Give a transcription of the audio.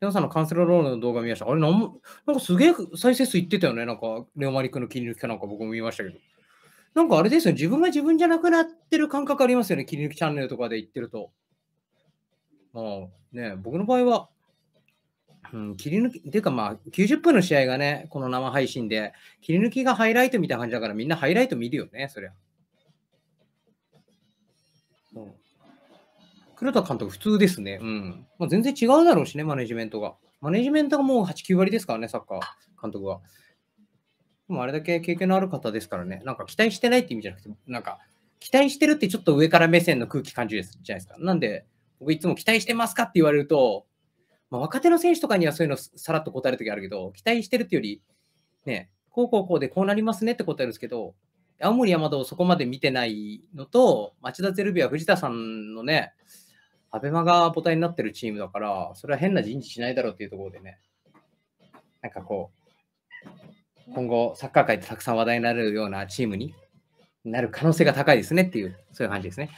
皆さんのカンセロロールの動画見ました。あれなん、なんかすげえ再生数いってたよね。なんか、レオマリックの切り抜きかなんか僕も見ましたけど。なんかあれですよね。自分が自分じゃなくなってる感覚ありますよね。切り抜きチャンネルとかで言ってると。まあね、僕の場合は、うん、切り抜き、ていうかまあ、90分の試合がね、この生配信で、切り抜きがハイライトみたいな感じだから、みんなハイライト見るよね、そりゃ。黒田監督、普通ですね。うん。まあ、全然違うだろうしね、マネジメントが。マネジメントがもう8、9割ですからね、サッカー監督は。でもあれだけ経験のある方ですからね、なんか期待してないって意味じゃなくて、なんか期待してるってちょっと上から目線の空気感じですじゃないですか。なんで、僕いつも期待してますかって言われると、まあ、若手の選手とかにはそういうのさらっと答えるときあるけど、期待してるってより、ね、こうこうこうでこうなりますねって答えるんですけど、青森山田をそこまで見てないのと、町田ゼルビア、藤田さんのね、アベマが母体になってるチームだから、それは変な人事しないだろうっていうところでね、なんかこう、今後、サッカー界でたくさん話題になるようなチームになる可能性が高いですねっていう、そういう感じですね。